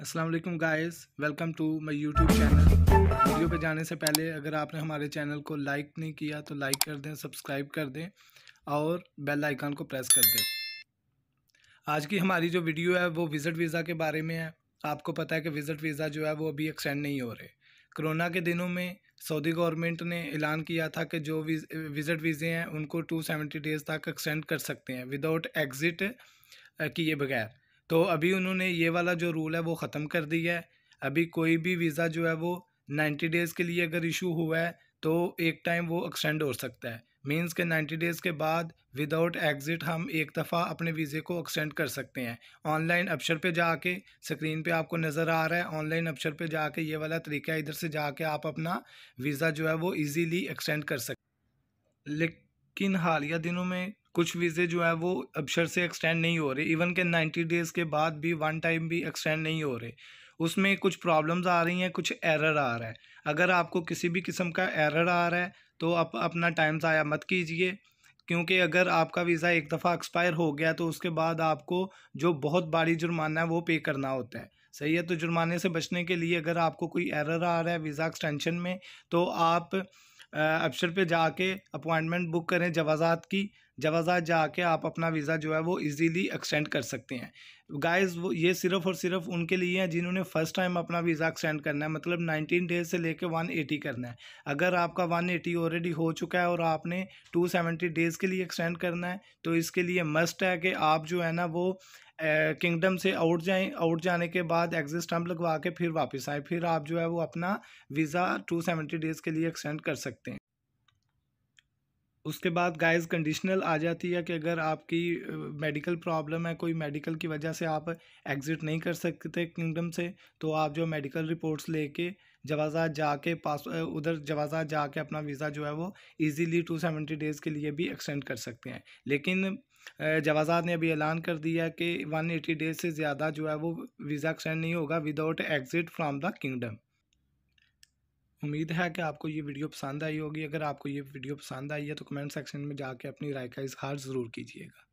Aslam guys guys welcome to my YouTube channel video पे जाने से पहले अगर आपने हमारे चैनल को लाइक नहीं किया तो लाइक कर दें सब्सक्राइब कर दें और बेल आइकन को प्रेस कर दें आज की हमारी जो वीडियो है वो विज़िट वीज़ा के बारे में है आपको पता है कि विज़िट वीज़ा जो है वो अभी एक्सटेंड नहीं हो रहे कोरोना के दिनों में सऊदी गवर्नमेंट ने ऐलान किया था कि जो विज़िट वीज़े हैं उनको टू सेवेंटी डेज़ तक एक्सटेंड कर सकते हैं विदाउट एग्ज़िट किए बगैर तो अभी उन्होंने ये वाला जो रूल है वो ख़त्म कर दिया है अभी कोई भी वीज़ा जो है वो नाइन्टी डेज़ के लिए अगर इशू हुआ है तो एक टाइम वो एक्सटेंड हो सकता है मीन्स के नाइन्टी डेज़ के बाद विदाउट एग्ज़िट हम एक दफ़ा अपने वीज़े को एक्सटेंड कर सकते हैं ऑनलाइन अपशर पे जाके स्क्रीन पे आपको नज़र आ रहा है ऑनलाइन अपशर पे जाके ये वाला तरीका इधर से जाके आप अपना वीज़ा जो है वो इजीली एक्सटेंड कर सकते लेकिन हालिया दिनों में कुछ वीज़े जो है वो अबशर से एक्सटेंड नहीं हो रहे इवन के नाइन्टी डेज़ के बाद भी वन टाइम भी एक्सटेंड नहीं हो रहे उसमें कुछ प्रॉब्लम्स आ रही हैं कुछ एरर आ रहा है अगर आपको किसी भी किस्म का एरर आ रहा है तो आप अपना टाइम ज़ाया मत कीजिए क्योंकि अगर आपका वीज़ा एक दफ़ा एक्सपायर हो गया तो उसके बाद आपको जो बहुत बड़ी जुर्माना है वो पे करना होता है सही है तो जुर्माने से बचने के लिए अगर आपको कोई एरर आ रहा है वीज़ा एक्सटेंशन में तो आप अफसर पे जाके अपॉइंटमेंट बुक करें जवाज़ात की जवाजा जाके आप अपना वीज़ा जो है वो इजीली एक्सटेंड कर सकते हैं गाइस वो ये सिर्फ और सिर्फ उनके लिए हैं जिन्होंने फर्स्ट टाइम अपना वीज़ा एक्सटेंड करना है मतलब 19 डेज से लेके 180 करना है अगर आपका 180 ऑलरेडी हो चुका है और आपने 270 डेज़ के लिए एक्सटेंड करना है तो इसके लिए मस्ट है कि आप जो है ना वो किंगडम से आउट जाएं आउट जाने के बाद एग्जिट स्टम्प लगवा के फिर वापस आएँ फिर आप जो है वो अपना वीज़ा टू सेवेंटी डेज़ के लिए एक्सटेंड कर सकते हैं उसके बाद गाइस कंडीशनल आ जाती है कि अगर आपकी मेडिकल प्रॉब्लम है कोई मेडिकल की वजह से आप एग्ज़िट नहीं कर सकते किंगडम से तो आप जो मेडिकल रिपोर्ट्स लेके जवाजात जाके पास उधर जवाजात जाके अपना वीज़ा जो है वो इजीली टू सेवेंटी डेज़ के लिए भी एक्सटेंड कर सकते हैं लेकिन जवाजात ने अभी ऐलान कर दिया कि वन एटी डेज़ से ज़्यादा जो है वो वीज़ा एक्सटेंड नहीं होगा without exit from the kingdom उम्मीद है कि आपको ये वीडियो पसंद आई होगी अगर आपको ये वीडियो पसंद आई है तो कमेंट सेक्शन में जाके अपनी राय का इजहार ज़रूर कीजिएगा